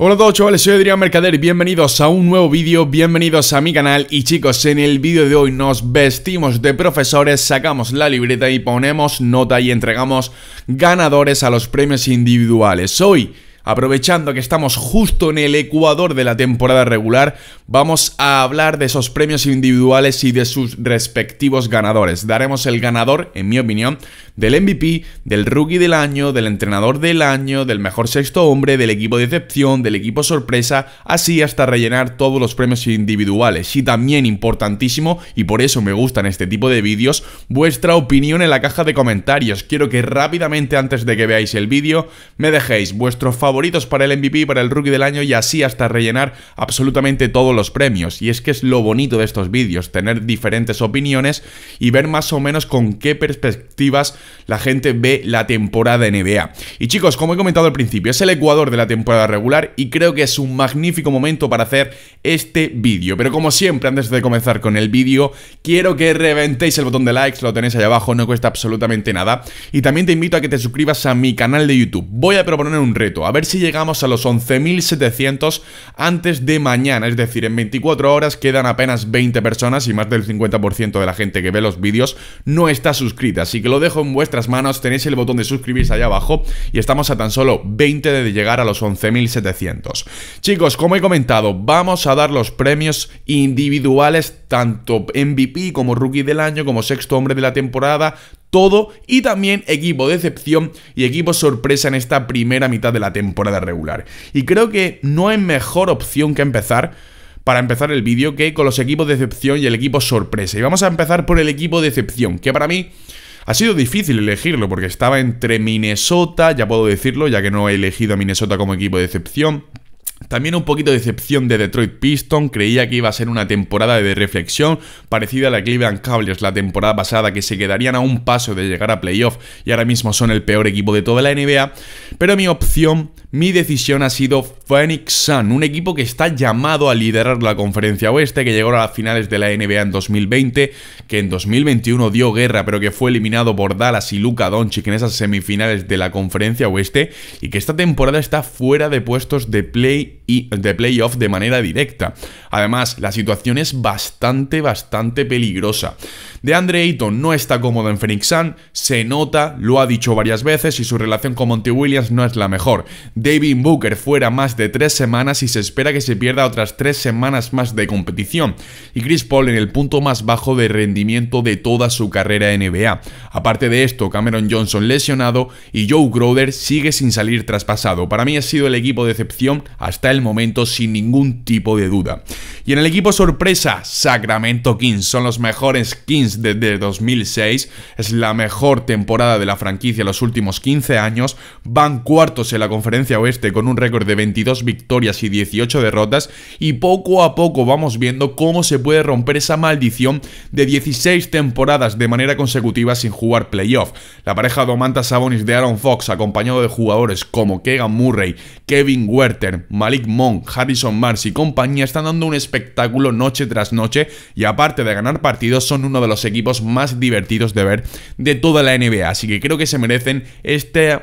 Hola a todos chavales, soy Adrián Mercader y bienvenidos a un nuevo vídeo, bienvenidos a mi canal y chicos, en el vídeo de hoy nos vestimos de profesores, sacamos la libreta y ponemos nota y entregamos ganadores a los premios individuales. Hoy aprovechando que estamos justo en el ecuador de la temporada regular, vamos a hablar de esos premios individuales y de sus respectivos ganadores. Daremos el ganador, en mi opinión, del MVP, del rookie del año, del entrenador del año, del mejor sexto hombre, del equipo de excepción, del equipo sorpresa, así hasta rellenar todos los premios individuales. Y también importantísimo, y por eso me gustan este tipo de vídeos, vuestra opinión en la caja de comentarios. Quiero que rápidamente antes de que veáis el vídeo, me dejéis vuestro favoritos para el MVP, para el rookie del año y así hasta rellenar absolutamente todos los premios. Y es que es lo bonito de estos vídeos, tener diferentes opiniones y ver más o menos con qué perspectivas la gente ve la temporada NBA. Y chicos, como he comentado al principio, es el Ecuador de la temporada regular y creo que es un magnífico momento para hacer este vídeo. Pero como siempre, antes de comenzar con el vídeo, quiero que reventéis el botón de likes, lo tenéis ahí abajo, no cuesta absolutamente nada. Y también te invito a que te suscribas a mi canal de YouTube. Voy a proponer un reto, a ver si llegamos a los 11.700 antes de mañana. Es decir, en 24 horas quedan apenas 20 personas y más del 50% de la gente que ve los vídeos no está suscrita. Así que lo dejo en vuestras manos. Tenéis el botón de suscribirse allá abajo y estamos a tan solo 20 de llegar a los 11.700. Chicos, como he comentado, vamos a dar los premios individuales, tanto MVP como Rookie del Año, como Sexto Hombre de la Temporada, todo y también equipo decepción y equipo sorpresa en esta primera mitad de la temporada regular. Y creo que no hay mejor opción que empezar para empezar el vídeo que con los equipos de decepción y el equipo sorpresa. Y vamos a empezar por el equipo de decepción, que para mí ha sido difícil elegirlo porque estaba entre Minnesota, ya puedo decirlo, ya que no he elegido a Minnesota como equipo de decepción. También un poquito de decepción de Detroit Piston, creía que iba a ser una temporada de reflexión parecida a la Cleveland Cavaliers la temporada pasada, que se quedarían a un paso de llegar a playoff y ahora mismo son el peor equipo de toda la NBA, pero mi opción mi decisión ha sido Phoenix Sun, un equipo que está llamado a liderar la conferencia oeste, que llegó a las finales de la NBA en 2020, que en 2021 dio guerra, pero que fue eliminado por Dallas y Luka Doncic en esas semifinales de la conferencia oeste, y que esta temporada está fuera de puestos de play y de playoff de manera directa. Además, la situación es bastante, bastante peligrosa. De Andre no está cómodo en Phoenix Sun, se nota, lo ha dicho varias veces y su relación con Monty Williams no es la mejor. David Booker fuera más de tres semanas y se espera que se pierda otras tres semanas más de competición. Y Chris Paul en el punto más bajo de rendimiento de toda su carrera NBA. Aparte de esto, Cameron Johnson lesionado y Joe Crowder sigue sin salir traspasado. Para mí ha sido el equipo de excepción hasta el momento sin ningún tipo de duda. Y en el equipo sorpresa, Sacramento Kings son los mejores Kings desde 2006, es la mejor temporada de la franquicia en los últimos 15 años, van cuartos en la conferencia oeste con un récord de 22 victorias y 18 derrotas y poco a poco vamos viendo cómo se puede romper esa maldición de 16 temporadas de manera consecutiva sin jugar playoff. La pareja Domantas Sabonis de Aaron Fox acompañado de jugadores como Kegan Murray, Kevin Werther, Malik Monk, Harrison Mars y compañía están dando un espectáculo noche tras noche y aparte de ganar partidos son uno de los equipos más divertidos de ver de toda la NBA, así que creo que se merecen este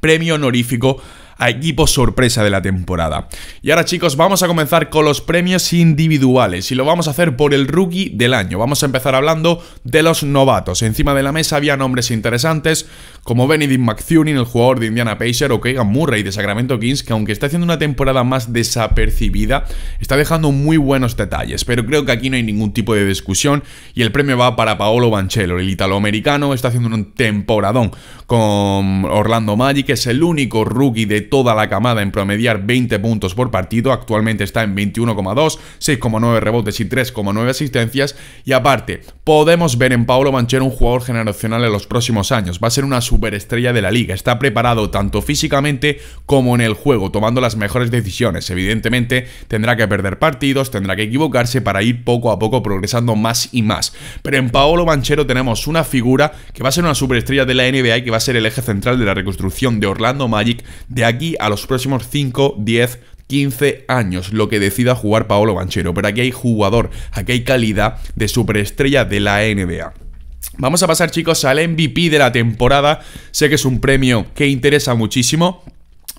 premio honorífico a equipo sorpresa de la temporada. Y ahora chicos, vamos a comenzar con los premios individuales y lo vamos a hacer por el rookie del año. Vamos a empezar hablando de los novatos. Encima de la mesa había nombres interesantes como Benedict McThurin, el jugador de Indiana Pacers, o Keegan Murray de Sacramento Kings, que aunque está haciendo una temporada más desapercibida, está dejando muy buenos detalles, pero creo que aquí no hay ningún tipo de discusión y el premio va para Paolo Banchero, el italoamericano, está haciendo un temporadón con Orlando Magic, que es el único rookie de toda la camada en promediar 20 puntos por partido, actualmente está en 21,2, 6,9 rebotes y 3,9 asistencias, y aparte, podemos ver en Paolo Banchero un jugador generacional en los próximos años, va a ser una superestrella de la liga, está preparado tanto físicamente como en el juego, tomando las mejores decisiones, evidentemente tendrá que perder partidos, tendrá que equivocarse para ir poco a poco progresando más y más, pero en Paolo Banchero tenemos una figura que va a ser una superestrella de la NBA y que va a ser el eje central de la reconstrucción de Orlando Magic de aquí a los próximos 5, 10, 15 años, lo que decida jugar Paolo Banchero. Pero aquí hay jugador, aquí hay calidad de superestrella de la NBA. Vamos a pasar chicos al MVP de la temporada, sé que es un premio que interesa muchísimo,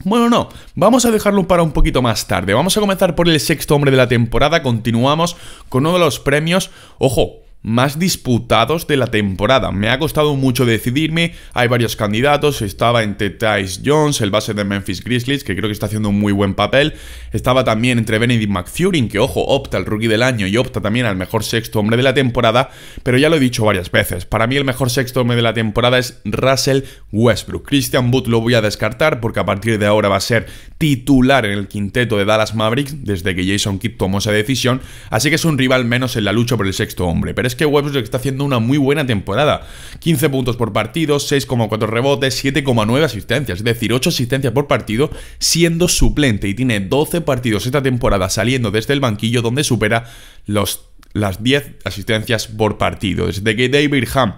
bueno, no, vamos a dejarlo para un poquito más tarde. Vamos a comenzar por el sexto hombre de la temporada. Continuamos con uno de los premios. Ojo, más disputados de la temporada. Me ha costado mucho decidirme, hay varios candidatos, estaba entre Tyce Jones, el base de Memphis Grizzlies, que creo que está haciendo un muy buen papel, estaba también entre Benedict McFurin, que ojo, opta al rookie del año y opta también al mejor sexto hombre de la temporada, pero ya lo he dicho varias veces, para mí el mejor sexto hombre de la temporada es Russell Westbrook. Christian Booth lo voy a descartar porque a partir de ahora va a ser titular en el quinteto de Dallas Mavericks desde que Jason Kidd tomó esa decisión, así que es un rival menos en la lucha por el sexto hombre, pero es que Webster está haciendo una muy buena temporada. 15 puntos por partido, 6,4 rebotes, 7,9 asistencias, es decir, 8 asistencias por partido siendo suplente y tiene 12 partidos esta temporada saliendo desde el banquillo donde supera los, las 10 asistencias por partido. Desde que David Ham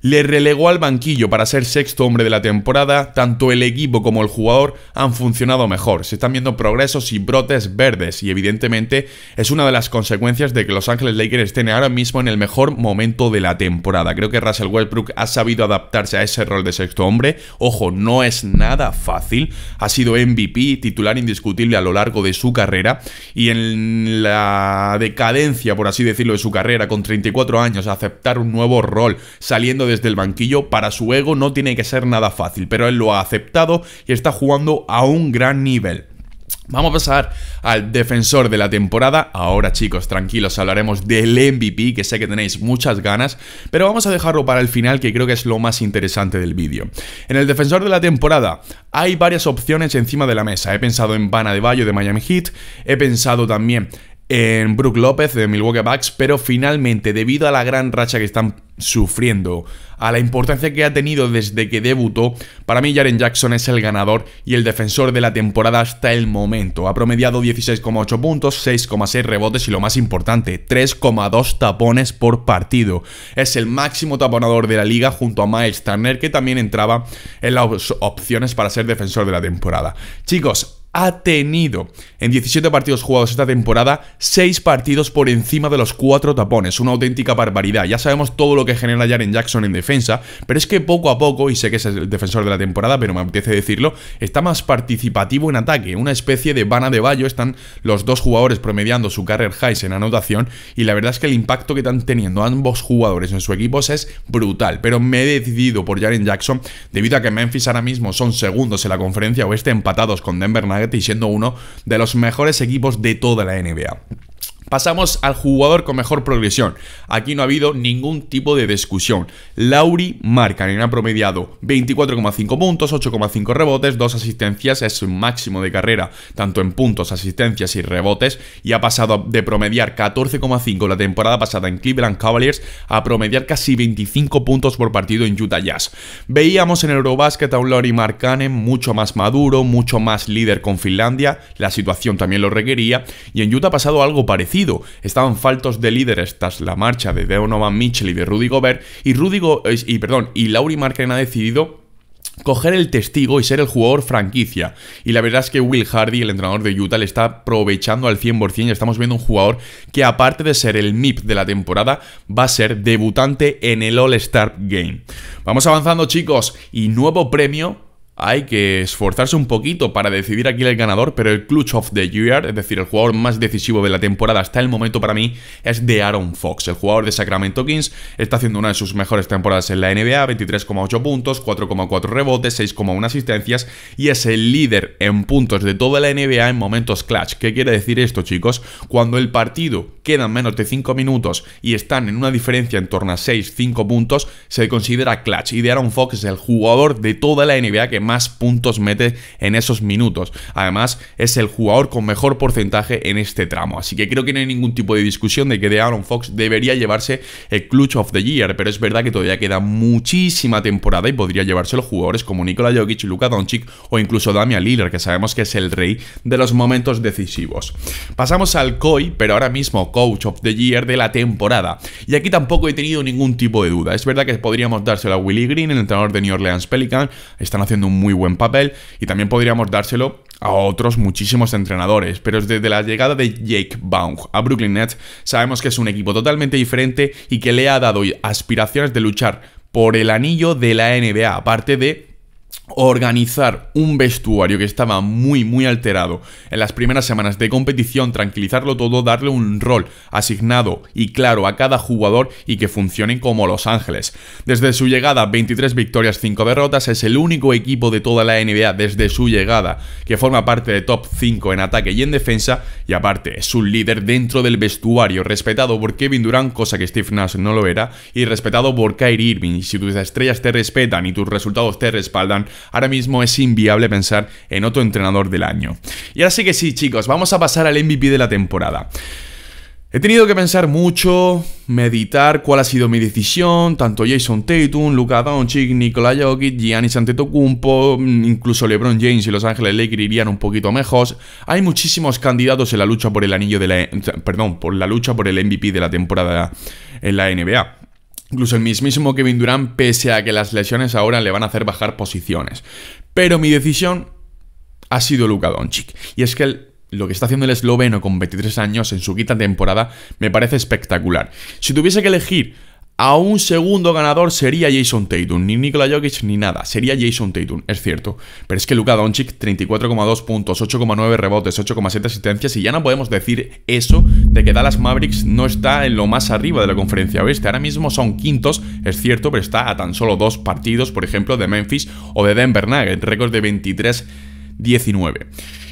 le relegó al banquillo para ser sexto hombre de la temporada, tanto el equipo como el jugador han funcionado mejor. Se están viendo progresos y brotes verdes y evidentemente es una de las consecuencias de que Los Ángeles Lakers estén ahora mismo en el mejor momento de la temporada. Creo que Russell Westbrook ha sabido adaptarse a ese rol de sexto hombre. Ojo, no es nada fácil. Ha sido MVP, titular indiscutible a lo largo de su carrera y en la decadencia, por así decirlo, de su carrera con 34 años, aceptar un nuevo rol, saliendo desde el banquillo para su ego no tiene que ser nada fácil, pero él lo ha aceptado y está jugando a un gran nivel. Vamos a pasar al defensor de la temporada. Ahora chicos, tranquilos, hablaremos del MVP, que sé que tenéis muchas ganas, pero vamos a dejarlo para el final, que creo que es lo más interesante del vídeo. En el defensor de la temporada hay varias opciones encima de la mesa. He pensado en Bana de Bayo de Miami Heat, he pensado también en Brook López de Milwaukee Bucks, pero finalmente, debido a la gran racha que están sufriendo, a la importancia que ha tenido desde que debutó, para mí Jaren Jackson es el ganador y el defensor de la temporada hasta el momento. Ha promediado 16,8 puntos, 6,6 rebotes y lo más importante, 3,2 tapones por partido. Es el máximo taponador de la liga junto a Miles Turner, que también entraba en las opciones para ser defensor de la temporada. Chicos, ha tenido en 17 partidos jugados esta temporada, 6 partidos por encima de los 4 tapones, una auténtica barbaridad. Ya sabemos todo lo que genera Jaren Jackson en defensa, pero es que poco a poco, y sé que es el defensor de la temporada, pero me apetece decirlo, está más participativo en ataque, una especie de vana de Bayo, están los dos jugadores promediando su carrera highs en anotación, y la verdad es que el impacto que están teniendo ambos jugadores en su equipo es brutal, pero me he decidido por Jaren Jackson, debido a que Memphis ahora mismo son segundos en la conferencia o este empatados con Denver y siendo uno de los mejores equipos de toda la NBA. Pasamos al jugador con mejor progresión. Aquí no ha habido ningún tipo de discusión. Lauri Markkanen ha promediado 24,5 puntos, 8,5 rebotes, 2 asistencias, es su máximo de carrera, tanto en puntos, asistencias y rebotes, y ha pasado de promediar 14,5 la temporada pasada en Cleveland Cavaliers a promediar casi 25 puntos por partido en Utah Jazz. Veíamos en Eurobasket a un Lauri Markkanen mucho más maduro, mucho más líder con Finlandia, la situación también lo requería, y en Utah ha pasado algo parecido Estaban faltos de líderes tras la marcha de Deonovan Mitchell y de Rudy Gobert y Rudy eh, y perdón, y Lauri Marken ha decidido coger el testigo y ser el jugador franquicia. Y la verdad es que Will Hardy, el entrenador de Utah, le está aprovechando al 100% y estamos viendo un jugador que aparte de ser el MIP de la temporada, va a ser debutante en el All-Star Game. Vamos avanzando chicos y nuevo premio hay que esforzarse un poquito para decidir aquí el ganador, pero el clutch of the year, es decir, el jugador más decisivo de la temporada hasta el momento para mí, es de Aaron Fox. El jugador de Sacramento Kings está haciendo una de sus mejores temporadas en la NBA, 23,8 puntos, 4,4 rebotes, 6,1 asistencias y es el líder en puntos de toda la NBA en momentos clutch. ¿Qué quiere decir esto, chicos? Cuando el partido queda menos de 5 minutos y están en una diferencia en torno a 6-5 puntos, se considera clutch y de Aaron Fox es el jugador de toda la NBA que más puntos mete en esos minutos. Además, es el jugador con mejor porcentaje en este tramo. Así que creo que no hay ningún tipo de discusión de que de Aaron Fox debería llevarse el Clutch of the Year. Pero es verdad que todavía queda muchísima temporada y podría llevarse los jugadores como Nikola Jokic, Luka Doncic o incluso Damian Lillard, que sabemos que es el rey de los momentos decisivos. Pasamos al COI, pero ahora mismo Coach of the Year de la temporada. Y aquí tampoco he tenido ningún tipo de duda. Es verdad que podríamos dárselo a Willie Green, el entrenador de New Orleans Pelican. Están haciendo un muy buen papel y también podríamos dárselo a otros muchísimos entrenadores, pero desde la llegada de Jake Baum a Brooklyn Nets sabemos que es un equipo totalmente diferente y que le ha dado aspiraciones de luchar por el anillo de la NBA, aparte de organizar un vestuario que estaba muy muy alterado en las primeras semanas de competición, tranquilizarlo todo, darle un rol asignado y claro a cada jugador y que funcionen como Los Ángeles. Desde su llegada, 23 victorias, 5 derrotas, es el único equipo de toda la NBA desde su llegada que forma parte de top 5 en ataque y en defensa y aparte es un líder dentro del vestuario, respetado por Kevin durán cosa que Steve Nash no lo era, y respetado por Kyrie Irving. Si tus estrellas te respetan y tus resultados te respaldan, ahora mismo es inviable pensar en otro entrenador del año. Y ahora sí que sí, chicos, vamos a pasar al MVP de la temporada. He tenido que pensar mucho, meditar cuál ha sido mi decisión, tanto Jason Tatum, Luka Doncic, Nikola Jokic, Giannis Antetokounmpo, incluso LeBron James y Los Ángeles Lakers irían un poquito mejor. Hay muchísimos candidatos en la lucha por el anillo de la por la lucha por el MVP de la temporada en la NBA. Incluso el mismísimo Kevin Durant, pese a que las lesiones ahora le van a hacer bajar posiciones. Pero mi decisión ha sido Luka Doncic. Y es que lo que está haciendo el esloveno con 23 años en su quinta temporada me parece espectacular. Si tuviese que elegir a un segundo ganador sería Jason Tatum, ni Nikola Jokic ni nada, sería Jason Tatum, es cierto. Pero es que Luka Doncic 34,2 puntos, 8,9 rebotes, 8,7 asistencias y ya no podemos decir eso de que Dallas Mavericks no está en lo más arriba de la conferencia oeste. Ahora mismo son quintos, es cierto, pero está a tan solo dos partidos, por ejemplo, de Memphis o de Denver Nuggets, récord de 23-19.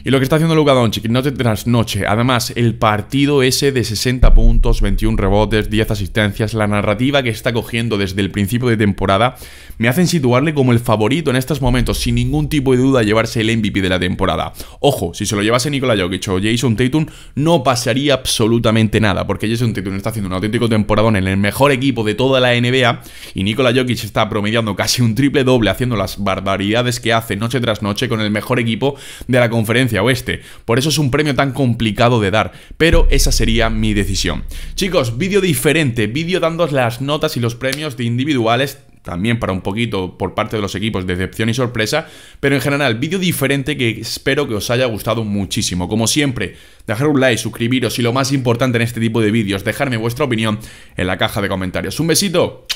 Y lo que está haciendo Luka Doncic, noche tras noche. Además, el partido ese de 60 puntos, 21 rebotes, 10 asistencias, la narrativa que está cogiendo desde el principio de temporada, me hacen situarle como el favorito en estos momentos, sin ningún tipo de duda, llevarse el MVP de la temporada. Ojo, si se lo llevase Nikola Jokic o Jason Tatum, no pasaría absolutamente nada, porque Jason Tatum está haciendo un auténtico temporadón en el mejor equipo de toda la NBA y Nikola Jokic está promediando casi un triple doble, haciendo las barbaridades que hace noche tras noche con el mejor equipo de la conferencia oeste. Por eso es un premio tan complicado de dar, pero esa sería mi decisión. Chicos, vídeo diferente, vídeo dándos las notas y los premios de individuales también para un poquito por parte de los equipos de decepción y sorpresa, pero en general, vídeo diferente que espero que os haya gustado muchísimo. Como siempre, dejar un like, suscribiros y lo más importante en este tipo de vídeos, dejarme vuestra opinión en la caja de comentarios. Un besito